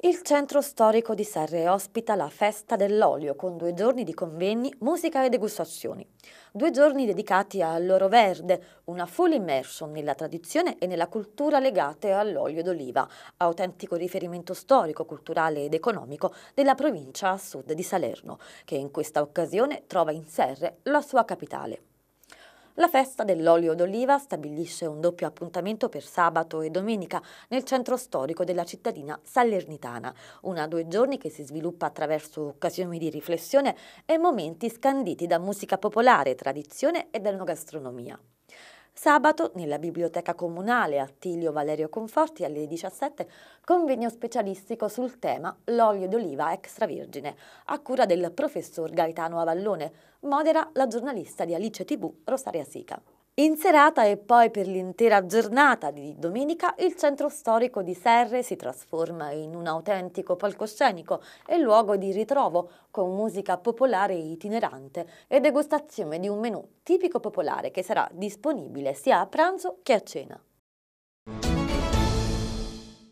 Il centro storico di Serre ospita la Festa dell'Olio con due giorni di convegni, musica e degustazioni. Due giorni dedicati all'oro verde, una full immersion nella tradizione e nella cultura legate all'olio d'oliva, autentico riferimento storico, culturale ed economico della provincia a sud di Salerno, che in questa occasione trova in Serre la sua capitale. La festa dell'olio d'oliva stabilisce un doppio appuntamento per sabato e domenica nel centro storico della cittadina salernitana, una due giorni che si sviluppa attraverso occasioni di riflessione e momenti scanditi da musica popolare, tradizione ed enogastronomia. Sabato, nella biblioteca comunale Attilio Valerio Conforti alle 17, convegno specialistico sul tema l'olio d'oliva extravergine, a cura del professor Gaetano Avallone, modera la giornalista di Alice TV Rosaria Sica. In serata e poi per l'intera giornata di domenica il centro storico di Serre si trasforma in un autentico palcoscenico e luogo di ritrovo con musica popolare itinerante e degustazione di un menù tipico popolare che sarà disponibile sia a pranzo che a cena.